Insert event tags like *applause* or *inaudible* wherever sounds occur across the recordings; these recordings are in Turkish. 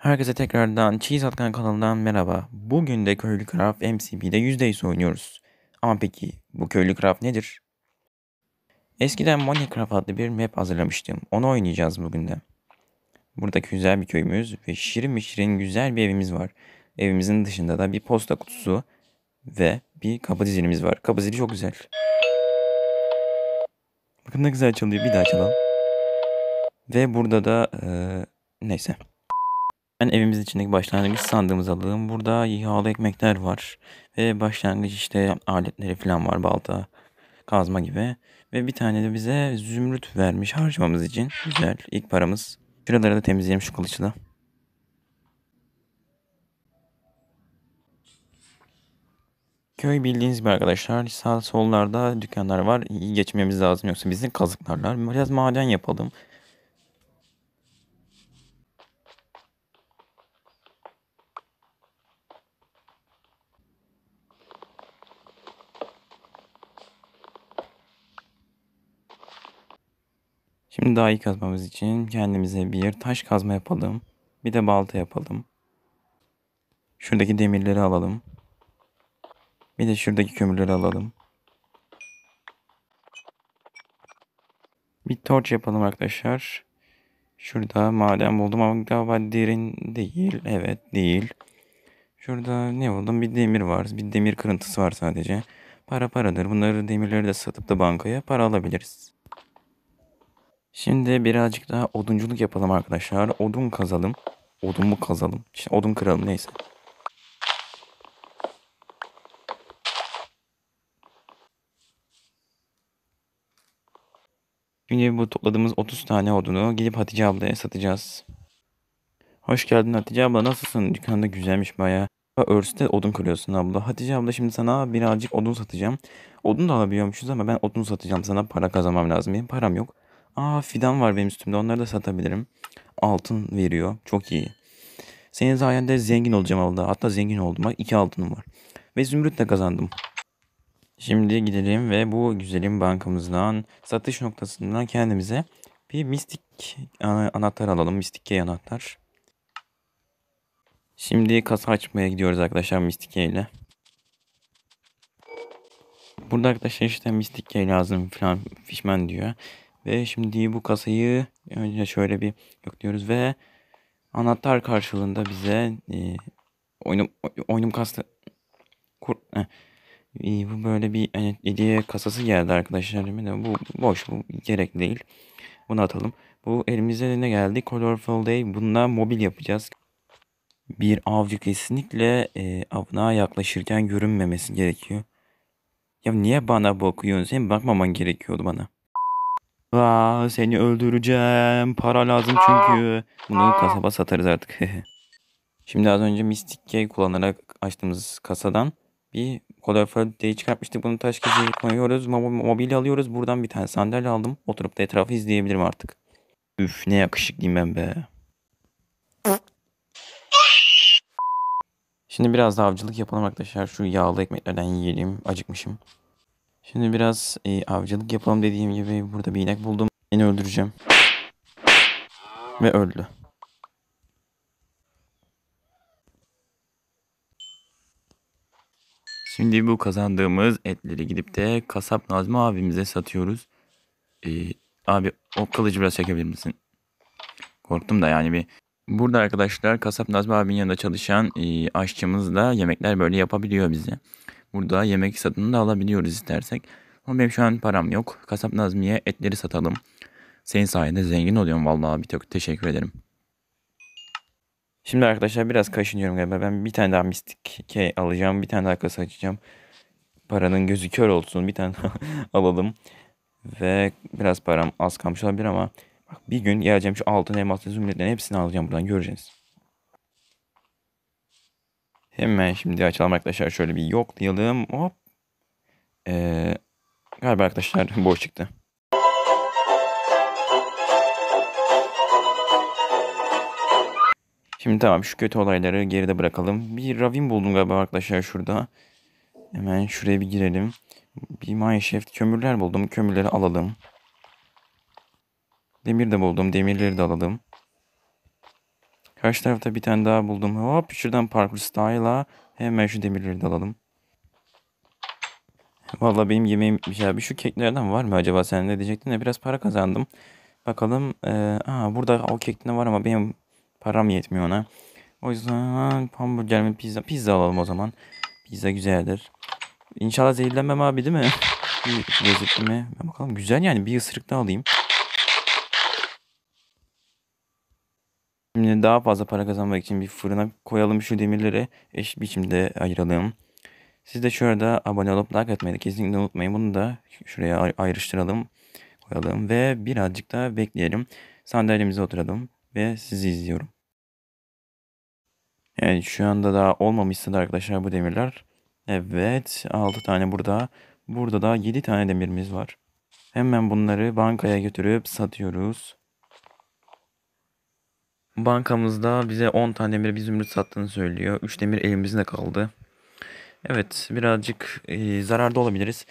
Herkese tekrardan Cheese Atkan kanalından merhaba. Bugün de köylü craft MCP'de %100 oynuyoruz. Ama peki bu köylü craft nedir? Eskiden Minecraft adlı bir map hazırlamıştım. Onu oynayacağız bugün de. Buradaki güzel bir köyümüz ve şirin bir şirin güzel bir evimiz var. Evimizin dışında da bir posta kutusu ve bir kapı dizilimiz var. Kapı dizili çok güzel. Bakın ne güzel çalıyor. Bir daha çalalım. Ve burada da... Ee, neyse. Ben evimizin içindeki başlangıç sandığımız alalım. Burada yağlı ekmekler var. Ve başlangıç işte aletleri falan var. Balta, kazma gibi. Ve bir tane de bize zümrüt vermiş harcamamız için. Güzel. İlk paramız. Şuraları da temizleyelim şu kılıçla. Köy bildiğiniz gibi arkadaşlar sağ sollarda dükkanlar var. İyi geçmemiz lazım yoksa bizim kazıklarlar. Biraz maden yapalım. Şimdi daha iyi kazmamız için kendimize bir taş kazma yapalım. Bir de balta yapalım. Şuradaki demirleri alalım. Bir de şuradaki kömürleri alalım. Bir torç yapalım arkadaşlar. Şurada maden buldum ama galiba derin değil. Evet değil. Şurada ne buldum? Bir demir var. Bir demir kırıntısı var sadece. Para paradır. Bunları demirleri de satıp da bankaya para alabiliriz. Şimdi birazcık daha odunculuk yapalım arkadaşlar. Odun kazalım. Odun mu kazalım? şimdi odun kıralım neyse. Şimdi bu topladığımız 30 tane odunu gidip Hatice ablaya satacağız. Hoş geldin Hatice abla nasılsın? Dükkanda güzelmiş baya. Örste odun kırıyorsun abla. Hatice abla şimdi sana birazcık odun satacağım. Odun da alabiliyormuşuz ama ben odun satacağım sana para kazanmam lazım. Benim param yok. Aa fidan var benim üstümde onları da satabilirim. Altın veriyor. Çok iyi. Senin sayende zengin olacağım abla. Hatta zengin oldum. Bak iki altınım var. Ve zümrüt de kazandım. Şimdi gidelim ve bu güzelim bankamızdan satış noktasından kendimize bir mistik anahtar alalım. Mistik key anahtar. Şimdi kasa açmaya gidiyoruz arkadaşlar mistik key ile. Burada arkadaşlar işte mistik key lazım falan fişmen diyor. Ve şimdi bu kasayı önce şöyle bir yok diyoruz ve anahtar karşılığında bize e, oyunum oyunum kastı kur, e, bu böyle bir yani hediye kasası geldi arkadaşlar. De bu boş bu gerek değil. Bunu atalım. Bu elimize ne geldi? Colorful Day. Bununla mobil yapacağız. Bir avcı kesinlikle e, avına yaklaşırken görünmemesi gerekiyor. Ya niye bana bakıyorsun? Sen bakmaman gerekiyordu bana. Aa, seni öldüreceğim. Para lazım çünkü. Bunu kasaba satarız artık. *laughs* Şimdi az önce Mystic Key kullanarak açtığımız kasadan bir kalorifer deği çıkartmıştık. Bunu taş kesiye koyuyoruz. Mobilya alıyoruz. Buradan bir tane sandalye aldım. Oturup da etrafı izleyebilirim artık. Üf ne yakışıklıyım ben be. Şimdi biraz da avcılık yapalım arkadaşlar. Şu yağlı ekmeklerden yiyelim. Acıkmışım. Şimdi biraz e, avcılık yapalım dediğim gibi burada bir inek buldum. Beni öldüreceğim. Ve öldü. Şimdi bu kazandığımız etleri gidip de kasap Nazmi abimize satıyoruz. Ee, abi o kılıcı biraz çekebilir misin? Korktum da yani bir. Burada arkadaşlar kasap Nazmi abinin yanında çalışan e, aşçımız da yemekler böyle yapabiliyor bize. Burada yemek satın da alabiliyoruz istersek. Ama benim şu an param yok. Kasap Nazmi'ye etleri satalım. Senin sayende zengin oluyorum vallahi bir tek teşekkür ederim. Şimdi arkadaşlar biraz kaşınıyorum galiba. Ben bir tane daha mistik key alacağım. Bir tane daha kasa açacağım. Paranın gözü kör olsun. Bir tane *laughs* alalım. Ve biraz param az kalmış olabilir ama bak bir gün geleceğim şu altın elmaslı zümrütlerin hepsini alacağım buradan göreceğiz. Hemen şimdi açalım arkadaşlar. Şöyle bir yoklayalım. Hop. Ee, galiba arkadaşlar *laughs* boş çıktı. Şimdi tamam şu kötü olayları geride bırakalım. Bir ravin buldum galiba arkadaşlar şurada. Hemen şuraya bir girelim. Bir mineshaft kömürler buldum. Kömürleri alalım. Demir de buldum. Demirleri de alalım. Karşı tarafta bir tane daha buldum. Hop şuradan parkur style'a hemen şu demirleri de alalım. Vallahi benim yemeğim ya bir Şu keklerden var mı acaba sen ne diyecektin de biraz para kazandım. Bakalım. Ee, aa, burada o kekten var ama benim param yetmiyor ona. O yüzden hamburger mi pizza? Pizza alalım o zaman. Pizza güzeldir. İnşallah zehirlenmem abi değil mi? *laughs* Lezzetli mi? Bakalım güzel yani bir ısırık da alayım. Şimdi daha fazla para kazanmak için bir fırına koyalım şu demirleri eş biçimde ayıralım. Siz de şurada abone olup like atmayı da kesinlikle unutmayın. Bunu da şuraya ayrıştıralım koyalım ve birazcık daha bekleyelim. Sandalyemize oturalım ve sizi izliyorum. Yani şu anda daha olmamıştı da arkadaşlar bu demirler. Evet 6 tane burada. Burada da 7 tane demirimiz var. Hemen bunları bankaya götürüp satıyoruz. Bankamızda bize 10 tane demir bir zümrüt sattığını söylüyor. 3 demir elimizde kaldı. Evet birazcık e, zararda olabiliriz.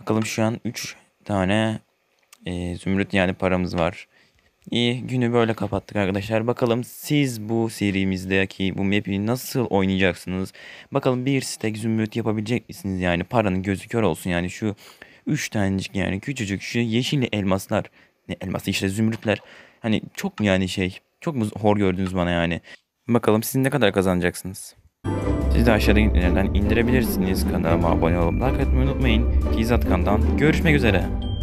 Bakalım şu an 3 tane e, zümrüt yani paramız var. İyi günü böyle kapattık arkadaşlar. Bakalım siz bu serimizdeki bu map'i nasıl oynayacaksınız? Bakalım bir stack zümrüt yapabilecek misiniz yani? Paranın gözü kör olsun yani şu 3 tanecik yani küçücük şu yeşil elmaslar. Ne elması işte zümrütler. Hani çok mu yani şey çok mu hor gördünüz bana yani? Bakalım siz ne kadar kazanacaksınız? Siz de aşağıda indirebilirsiniz. Kanalıma abone olup like atmayı unutmayın. Kizat Kan'dan görüşmek üzere.